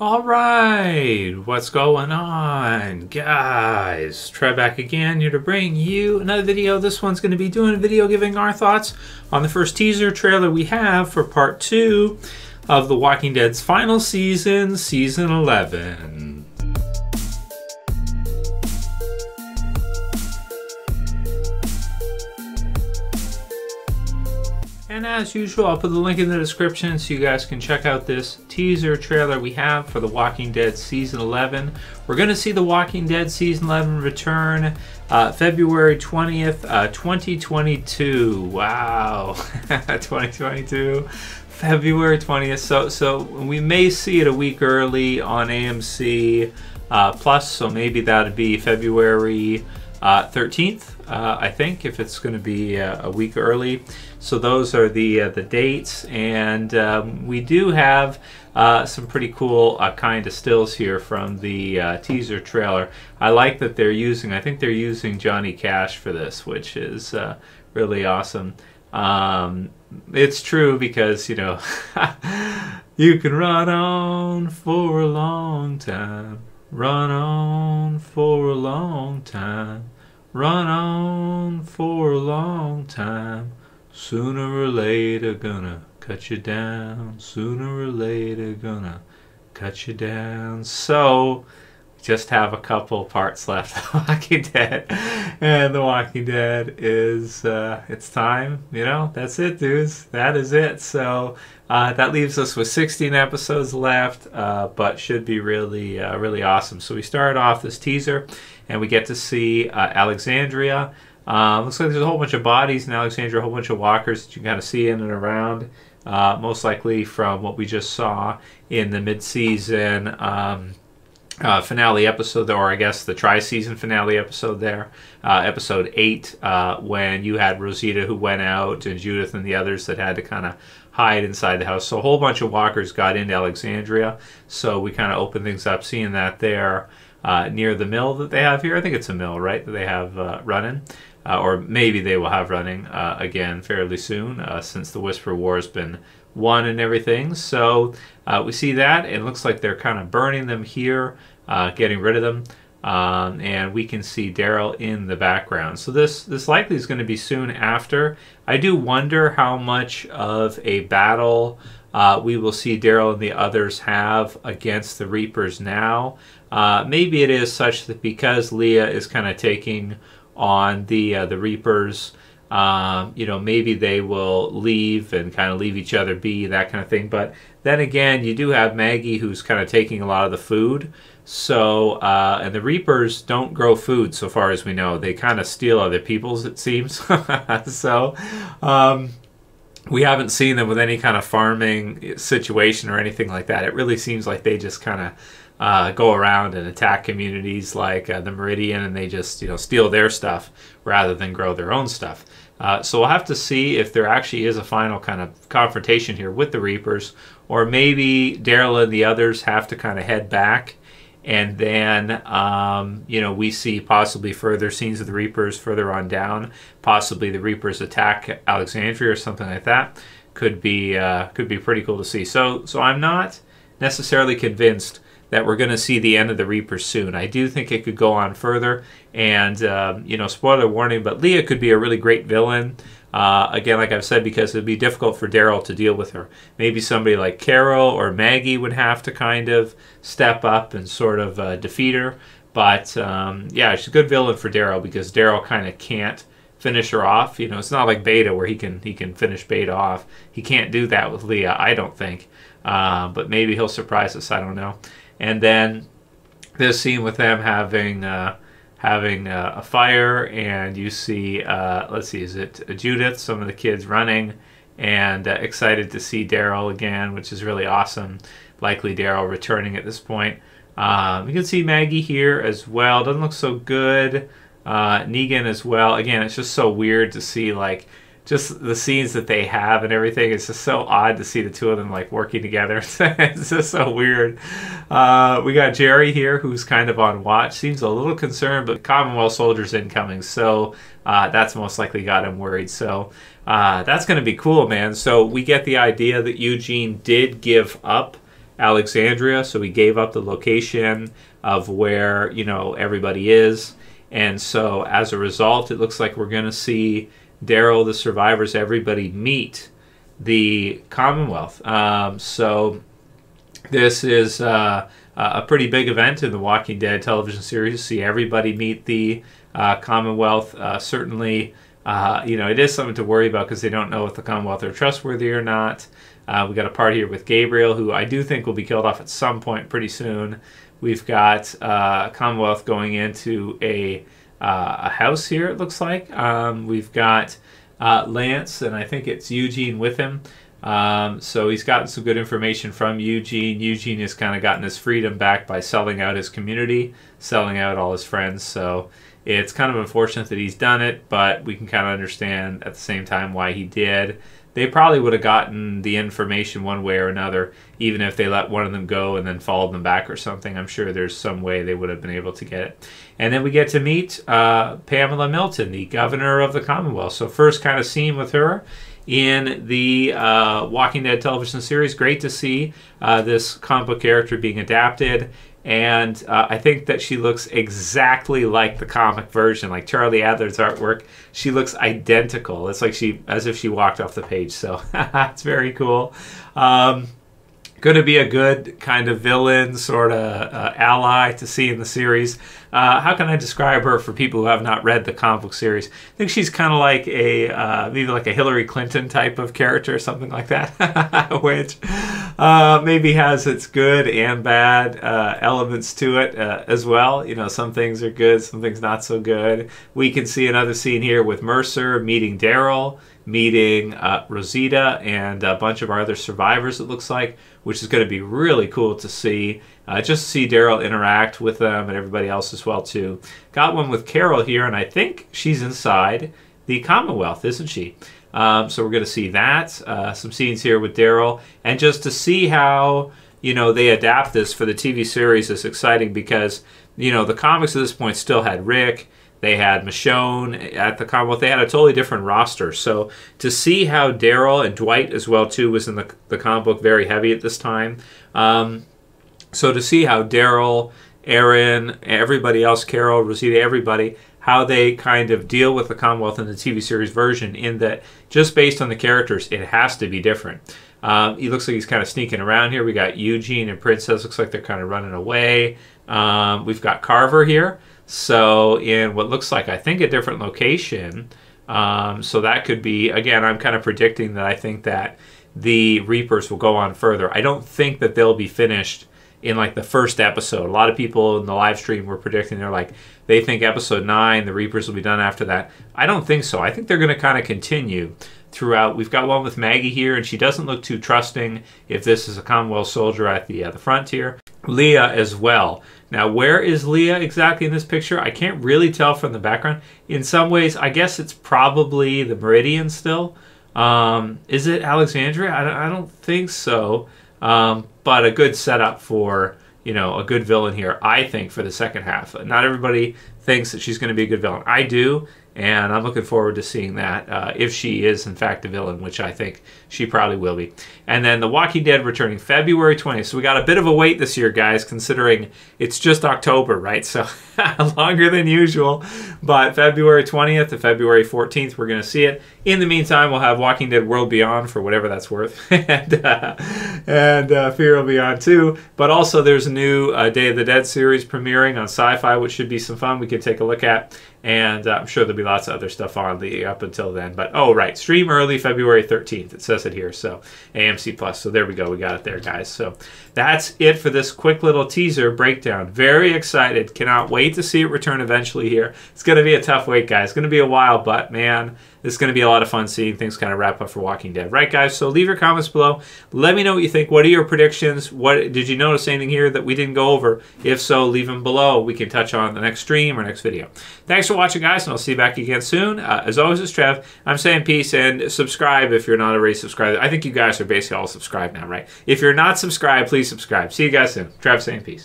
All right, what's going on, guys? Try back again here to bring you another video. This one's going to be doing a video giving our thoughts on the first teaser trailer we have for part two of The Walking Dead's final season, season 11. And as usual, I'll put the link in the description so you guys can check out this teaser trailer we have for The Walking Dead Season 11. We're going to see The Walking Dead Season 11 return uh, February 20th, uh, 2022. Wow. 2022. February 20th. So, so we may see it a week early on AMC uh, Plus. So maybe that'd be February 13th. Uh, uh, I think, if it's going to be uh, a week early. So those are the uh, the dates, and um, we do have uh, some pretty cool uh, kind of stills here from the uh, teaser trailer. I like that they're using. I think they're using Johnny Cash for this, which is really awesome. Um, it's true because you know you can run on for a long time, run on for a long time run on for a long time. Sooner or later, gonna cut you down. Sooner or later, gonna cut you down. So, just have a couple parts left of Walking Dead, and The Walking Dead is uh, it's time. You know, that's it, dudes. That is it. So uh, that leaves us with 16 episodes left, uh, but should be really uh, really awesome. So we started off this teaser and we get to see uh, Alexandria. Uh, looks like there's a whole bunch of bodies in Alexandria, a whole bunch of walkers that you kind of see in and around, uh, most likely from what we just saw in the mid-season um, uh, finale episode, or I guess the tri-season finale episode there, uh, episode eight, uh, when you had Rosita who went out and Judith and the others that had to kind of hide inside the house. So a whole bunch of walkers got into Alexandria. So we kind of open things up, seeing that there uh, near the mill that they have here. I think it's a mill, right, that they have uh, running. Uh, or maybe they will have running uh, again fairly soon uh, since the Whisper War has been won and everything. So uh, we see that. It looks like they're kind of burning them here, getting rid of them. Um, and we can see Daryl in the background. So this this likely is going to be soon after. I do wonder how much of a battle uh, we will see Daryl and the others have against the Reapers now. Uh, maybe it is such that because Leah is kind of taking on the uh, the Reapers, um, you know, maybe they will leave and kind of leave each other be, that kind of thing. But then again, you do have Maggie who's kind of taking a lot of the food. So, uh, and the Reapers don't grow food so far as we know. They kind of steal other people's, it seems. so, um, we haven't seen them with any kind of farming situation or anything like that. It really seems like they just kind of uh, go around and attack communities like uh, the Meridian, and they just you know steal their stuff rather than grow their own stuff. Uh, so we'll have to see if there actually is a final kind of confrontation here with the Reapers, or maybe Daryl and the others have to kind of head back and then um, you know we see possibly further scenes of the Reapers further on down. Possibly the Reapers attack Alexandria or something like that. Could be uh, could be pretty cool to see. So so I'm not necessarily convinced that we're going to see the end of the Reapers soon. I do think it could go on further, and uh, you know spoiler warning, but Leah could be a really great villain. Uh, again, like I've said, because it would be difficult for Daryl to deal with her. Maybe somebody like Carol or Maggie would have to kind of step up and sort of uh, defeat her. But um, yeah, she's a good villain for Daryl because Daryl kind of can't finish her off. You know, it's not like Beta where he can he can finish Beta off. He can't do that with Leah, I don't think. Uh, but maybe he'll surprise us. I don't know. And then this scene with them having uh, having a, a fire, and you see, uh, let's see, is it Judith? Some of the kids running, and uh, excited to see Daryl again, which is really awesome. Likely Daryl returning at this point. Um, you can see Maggie here as well. Doesn't look so good. Uh, Negan as well. Again, it's just so weird to see like just the scenes that they have and everything it's just so odd to see the two of them like working together it's just so weird uh, we got jerry here who's kind of on watch seems a little concerned but commonwealth soldiers incoming so uh, that's most likely got him worried so uh, that's going to be cool man so we get the idea that eugene did give up alexandria so he gave up the location of where you know everybody is and so as a result it looks like we're going to see Daryl, the survivors, everybody meet the Commonwealth. Um, so this is uh, a pretty big event in the Walking Dead television series. See everybody meet the uh, Commonwealth. Uh, certainly, uh, you know it is something to worry about because they don't know if the Commonwealth are trustworthy or not. Uh, we got a part here with Gabriel, who I do think will be killed off at some point pretty soon. We've got uh, Commonwealth going into a uh, a house here, it looks like. Um, we've got uh, Lance, and I think it's Eugene with him. Um, so he's gotten some good information from Eugene. Eugene has kind of gotten his freedom back by selling out his community, selling out all his friends. So it's kind of unfortunate that he's done it, but we can kind of understand at the same time why he did they probably would have gotten the information one way or another, even if they let one of them go and then followed them back or something. I'm sure there's some way they would have been able to get it. And then we get to meet uh, Pamela Milton, the governor of the Commonwealth. So, first kind of scene with her in the uh, Walking Dead television series. Great to see uh, this comic book character being adapted and uh, I think that she looks exactly like the comic version, like Charlie Adler's artwork. She looks identical. It's like she, as if she walked off the page. So it's very cool. Um, going to be a good kind of villain, sort of uh, ally to see in the series. Uh, how can I describe her for people who have not read the comic book series? I think she's kind of like a uh, maybe like a Hillary Clinton type of character or something like that, which uh, maybe has its good and bad uh, elements to it uh, as well. You know, some things are good, some things not so good. We can see another scene here with Mercer meeting Daryl. Meeting Rosita and a bunch of our other survivors, it looks like, which is going to be really cool to see. Uh, just see Daryl interact with them and everybody else as well too. Got one with Carol here, and I think she's inside the Commonwealth, isn't she? Um, so we're going to see that, uh, some scenes here with Daryl, and just to see how you know they adapt this for the TV series is exciting because you know the comics at this point still had Rick. They had Michonne at the Commonwealth. They had a totally different roster. So to see how Daryl and Dwight as well too was in the the comic book very heavy at this time. Um, so to see how Daryl, Aaron, everybody else, Carol, Rosita, everybody, how they kind of deal with the Commonwealth in the TV series version, in that just based on the characters, it has to be different. Um, he looks like he's kind of sneaking around here. We got Eugene and Princess. Looks like they're kind of running away. Um, we've got Carver here. So in what looks like, I think, a different location. Um, so that could be, again, I'm kind of predicting that I think that the Reapers will go on further. I don't think that they'll be finished in like the first episode. A lot of people in the live stream were predicting they're like they think episode nine, the Reapers will be done after that. I don't think so. I think they're going to kind of continue throughout. We've got one with Maggie here, and she doesn't look too trusting if this is a Commonwealth soldier at the uh, the frontier. Leah as well. Now, where is Leah exactly in this picture? I can't really tell from the background. In some ways, I guess it's probably the Meridian still. Um, is it Alexandria? I don't, I don't think so. Um, but a good setup for, you know, a good villain here, I think, for the second half. Not everybody thinks that she's going to be a good villain. I do and I'm looking forward to seeing that uh, if she is in fact a villain, which I think she probably will be. And then The Walking Dead returning February 20th. So we got a bit of a wait this year, guys, considering it's just October, right? So longer than usual. But February 20th to February 14th, we're going to see it. In the meantime, we'll have Walking Dead World Beyond for whatever that's worth, and uh, and uh, Fear Will Beyond too. But also, there's a new uh, Day of the Dead series premiering on Sci-Fi, which should be some fun. We can take a look at and I'm sure there'll be lots of other stuff on the up until then. But oh, right, stream early February 13th. It says it here, so AMC Plus. So there we go, we got it there, guys. So that's it for this quick little teaser breakdown. Very excited, cannot wait to see it return eventually here. It's gonna be a tough wait, guys. It's gonna be a while, but man. This is going to be a lot of fun seeing things kind of wrap up for Walking Dead. Right, guys? So leave your comments below. Let me know what you think. What are your predictions? What Did you notice anything here that we didn't go over? If so, leave them below. We can touch on the next stream or next video. Thanks for watching, guys, and I'll see you back again soon. Uh, as always, it's Trev. I'm saying peace and subscribe if you're not already subscribed. I think you guys are basically all subscribed now, right? If you're not subscribed, please subscribe. See you guys soon. Trev saying peace.